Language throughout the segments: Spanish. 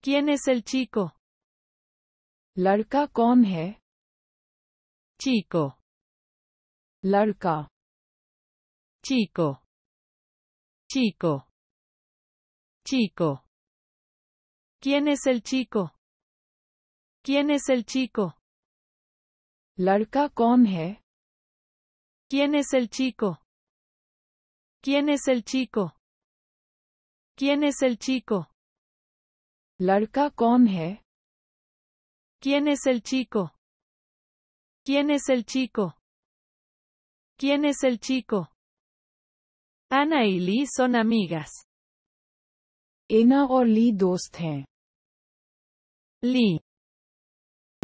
¿Quién es el chico? Larca conje Chico. Larca Chico. Chico. Chico. ¿Quién es el chico? ¿Quién es el chico? Larca Conge. ¿Quién es el chico? ¿Quién es el chico? ¿Quién es el chico? ¿Larca con ¿Quién es el chico? ¿Quién es el chico? ¿Quién es el chico? Ana y Lee son amigas. Ana o Lee dost he. Lee.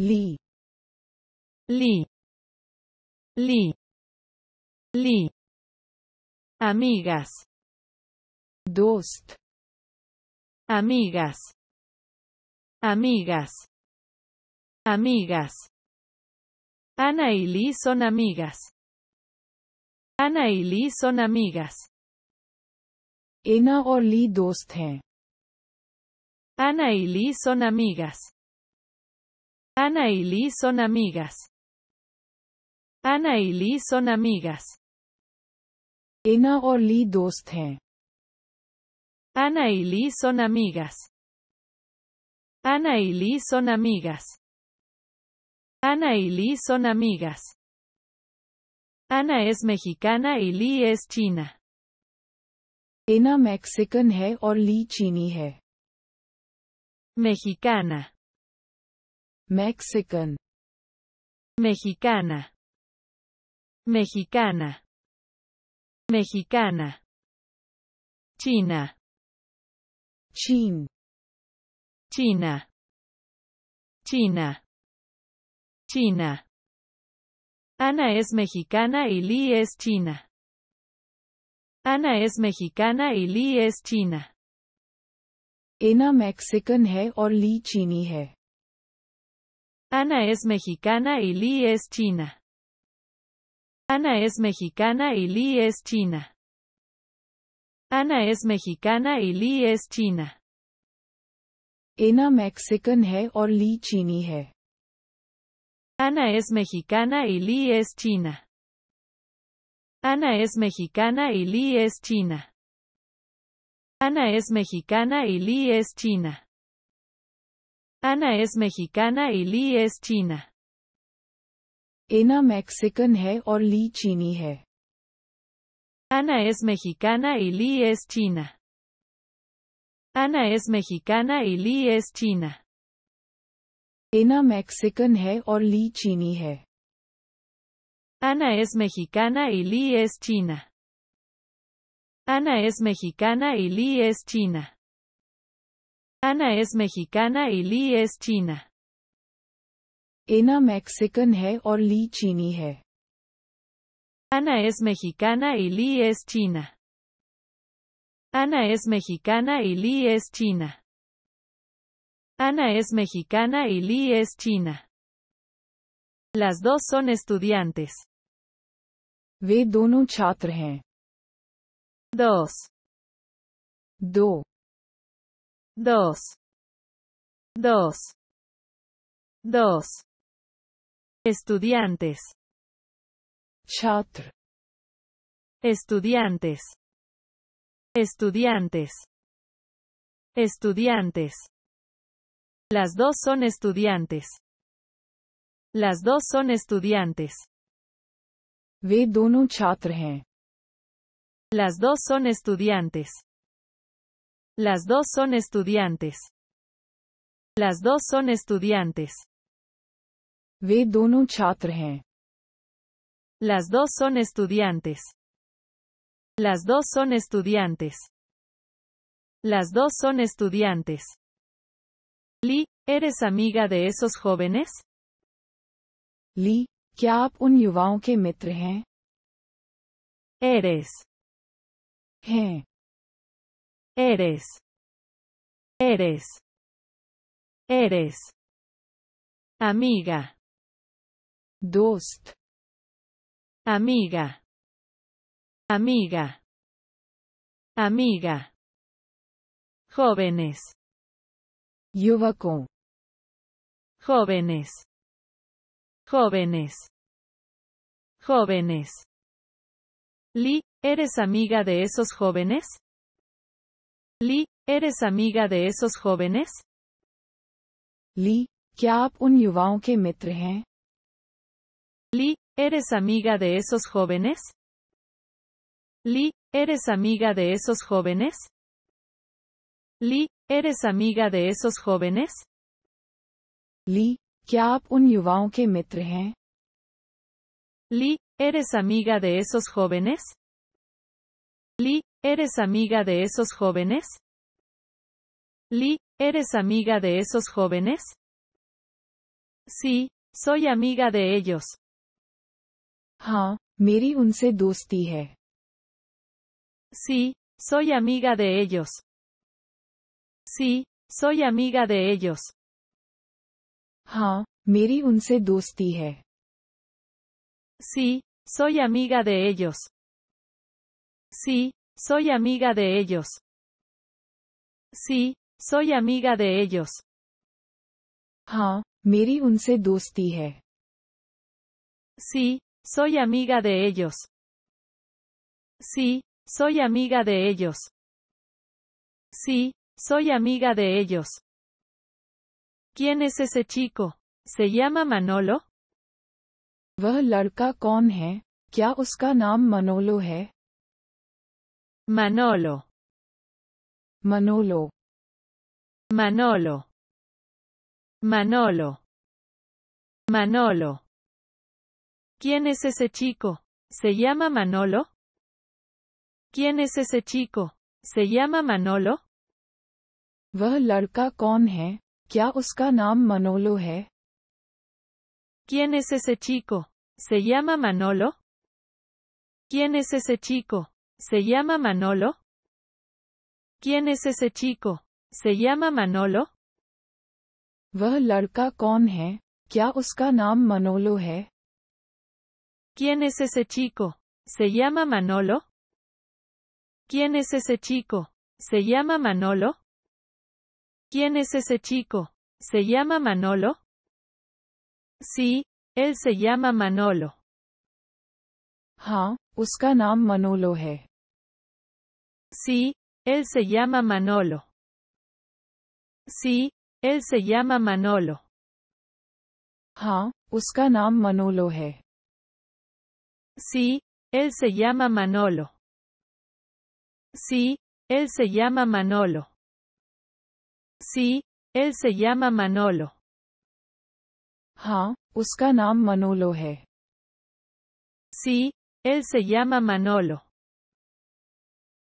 Lee. Lee. Lee. Lee. Amigas. Dost. Amigas. Amigas. Amigas. Ana y Lee son amigas. Ana y Lee son amigas. Anna o Ana y Lee son amigas. Ana y Lee son amigas. Ana y Lee son amigas. Ana y Lee son amigas. Ana y Lee son amigas. Ana y Lee son amigas. Ana es mexicana y Lee es china. Ana mexican Lee chini Mexicana. Mexican. Mexicana. Mexicana. Mexicana. China. Chin. China. China. China. Ana es mexicana y Lee es china. Ana es mexicana y Lee es china. Ana mexican he o chini Ana es mexicana y Lee es china. Ana es mexicana y Lee es china. Ana es mexicana y Lee es china. Ana Mexican है और Lee Ana es mexicana y Lee es china. Ana es mexicana y Lee es china. Ana es mexicana y Lee es china. Ana es mexicana y Lee es china. Ana Mexican है और Lee Chini Ana es mexicana y Lee es china. Ana es mexicana y Lee es china. Ana mexican है और Lee चीनी Ana es mexicana y Lee es china. Ana es mexicana y Lee es china. Ana es mexicana y Lee es china. Ana mexican है Lee Ana es mexicana y Lee es china. Ana es mexicana y Lee es china. Ana es mexicana y Lee es china. Las dos son estudiantes. Ve Dos. Dos. Dos. Dos. Estudiantes. Chatr. Estudiantes. Estudiantes. Estudiantes. Las dos son estudiantes. Las dos son estudiantes. Ve dono Las dos son estudiantes. Las dos son estudiantes. Las dos son estudiantes. Ve dono Las dos son estudiantes. Las dos son estudiantes. Las dos son estudiantes. Lee, ¿eres amiga de esos jóvenes? Lee, ¿qué ap un yuvao que Eres. Eres. Eres. Eres. Amiga. Dost. Amiga. Amiga. Amiga. Jóvenes. Yuvacón. Jóvenes. Jóvenes. Jóvenes. Lee, ¿eres amiga de esos jóvenes? Lee, ¿eres amiga de esos jóvenes? Lee, ¿qué aap un yuvaon ke Lee, ¿eres amiga de esos jóvenes? Lee, ¿eres amiga de esos jóvenes? Lee, ¿eres amiga de esos jóvenes? Lee, ¿eres amiga de esos jóvenes? Lee, ¿eres amiga de esos jóvenes? Lee, ¿eres amiga de esos jóvenes? Sí, soy amiga de ellos. Sí, soy amiga de ellos. Sí, soy amiga de ellos. Ah, meri un dosti Sí, soy amiga de ellos. Sí, soy amiga de ellos. Sí, soy amiga de ellos. Ah, meri un dosti Sí, soy amiga de ellos. Sí, soy amiga de ellos. Sí, soy amiga de ellos. ¿Quién es ese chico? ¿Se llama Manolo? वह लड़का कौन है? क्या उसका Manolo. Manolo. Manolo. Manolo. Manolo. ¿Quién es ese chico? ¿Se llama Manolo? ¿Quién es ese chico? ¿Se llama Manolo? वह लड़का कौन है? क्या उसका ¿Quién es ese chico? ¿Se llama Manolo? ¿Quién es ese chico? ¿Se llama Manolo? ¿Quién es ese chico? ¿Se llama Manolo? ¿Quién es ese chico? ¿Se llama Manolo? ¿Quién es ese chico? ¿Se llama Manolo? ¿Quién es ese chico? ¿Se llama Manolo? Sí, él se llama Manolo. Ah, uska नाम Manolo Sí, él se llama Manolo. Sí, él se llama Manolo. Ja, uska नाम Manolo Sí, él se llama Manolo. Sí, él se llama Manolo. Sí, él se llama Manolo. ja uska naam Manolo Sí, él se llama Manolo.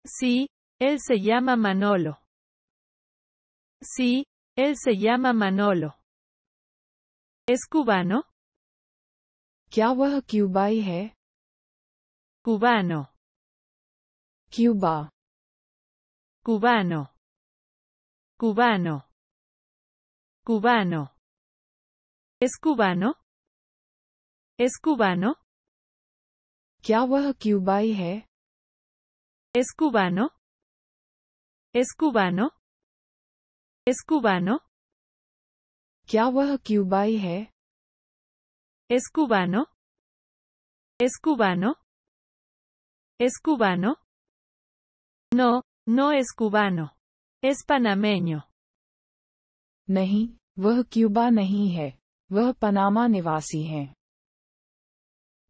Sí, él se llama Manolo. Sí, él se llama Manolo. ¿Es cubano? ¿Qué Cubano. Cuba cubano, cubano, cubano. ¿Es cubano? ¿Es cubano? ¿Es cubano? ¿Es cubano? ¿Es cubano? ¿Es cubano? ¿Es cubano? ¿Es cubano? No, no es cubano. Es panameño. No, वह Cuba नहीं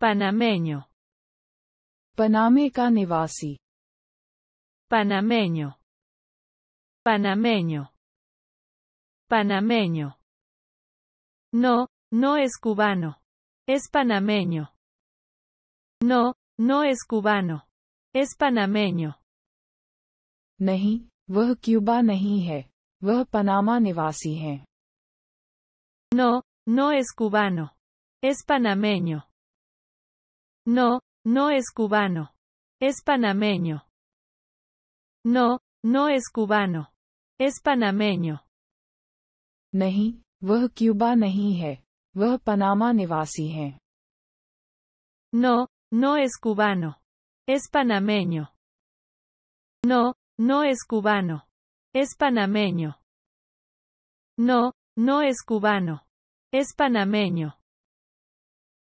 panameño. Panamica का panameño. panameño. panameño. No, no es cubano. Es panameño. No, no es cubano. Es panameño. No, no es cubano. Es panameño. No, no es cubano. Es panameño. No, no es cubano. Es panameño. No, no es cubano. Es panameño. No, no es cubano. Es panameño. No, no es cubano. Es panameño. No, no es cubano. Es panameño. No, no es cubano. Es panameño.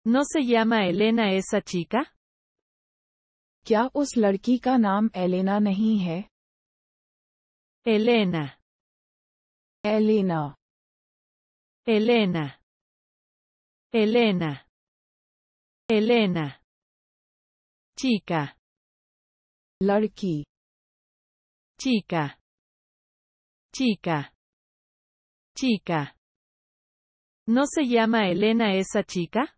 ¿No se llama Elena esa chica? ¿Qué us लड़की का नाम Elena. Elena. Elena. Elena. Elena. Chica. लड़की chica, chica, chica. ¿No se llama Elena esa chica?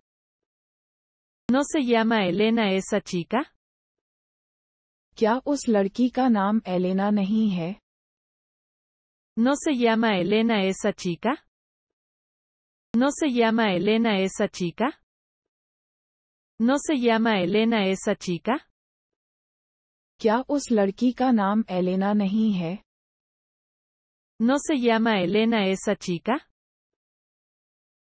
¿No se llama Elena esa chica? ¿Qué os लड़की का Elena ¿No se llama Elena esa chica? ¿No se llama Elena esa chica? ¿No se llama Elena esa chica? ¿No se llama Elena esa chica?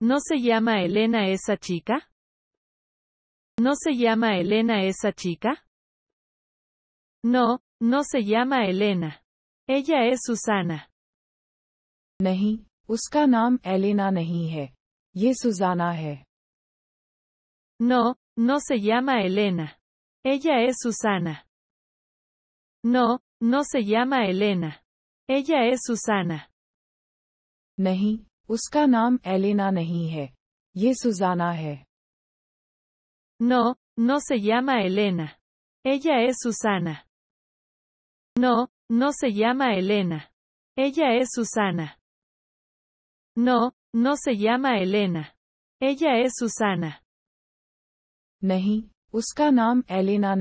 ¿No se llama Elena esa chica? ¿No se llama Elena esa chica? No, no se llama Elena. Ella es Susana. No, no se llama Elena. Ella es Susana. No, no se llama Elena. Ella es Susana. No, uska Elena Elena नहीं No, no se llama Elena. Ella es Susana. No, no se llama Elena. Ella es Susana. No, no se llama Elena. Ella es Susana. Elena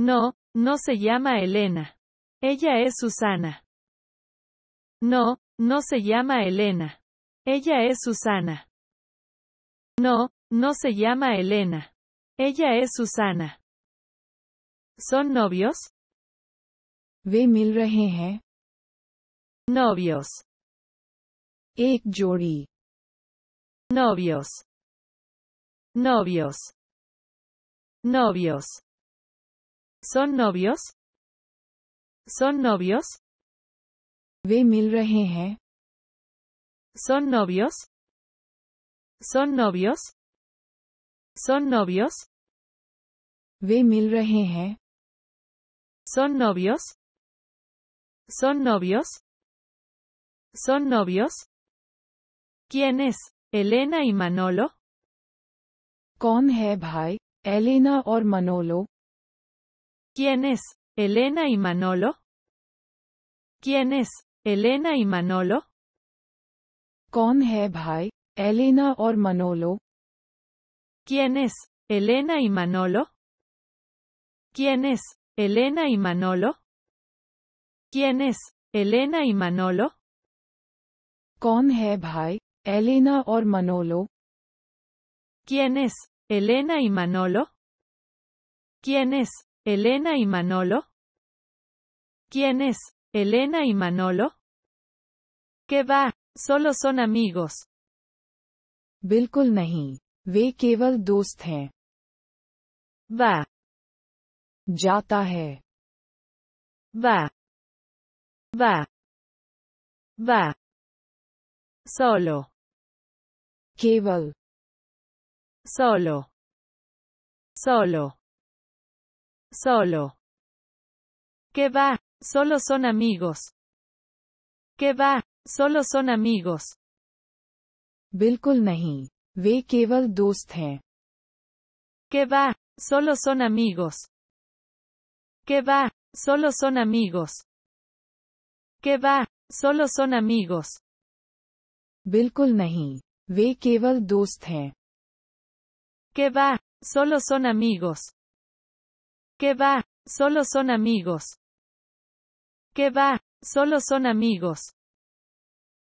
no, no se llama Elena. Ella es Susana. No, no se llama Elena. Ella es Susana. No, no se llama Elena. Ella es Susana. ¿Son novios? ¿Ve Novios. Novios. Novios. Novios. ¿Son novios? ¿Son novios? ¿Ve mil ¿Son novios? ¿Son novios? ¿Son novios? ¿Ve mil ¿Son novios? ¿Son novios? ¿Son novios? ¿Quién es? ¿Elena y Manolo? Con hai Elena Elena Manolo. ¿Quién es? ¿Elena y Manolo? ¿Quién es? ¿Elena y Manolo? ¿Con es ¿Elena or Manolo? ¿Quién es? ¿Elena y Manolo? ¿Quién es? ¿Elena y Manolo? ¿Quién es? ¿Elena y Manolo? ¿Con es ¿Elena or Manolo? ¿Quién es? ¿Elena y Manolo? ¿Quién es? ¿Elena y Manolo? ¿Quién es? ¿Elena y Manolo? ¿Qué va? Solo son amigos. ¡Bilkul nahi! ¡Ve केवल dost Va. ¡Jata hai. Va. Va. Va. Solo. Keval. Solo. Solo. Solo. ¿Qué va? Solo son amigos. ¿Qué va? Solo son amigos. बिल्कुल नहीं que केवल ¿Qué va? Solo son amigos. ¿Qué va? Solo son amigos. ¿Qué va? Solo son amigos. बिल्कुल नहीं वे केवल ¿Qué va? Solo son amigos. ¿Qué va? Solo son amigos. ¿Qué va? Solo son amigos.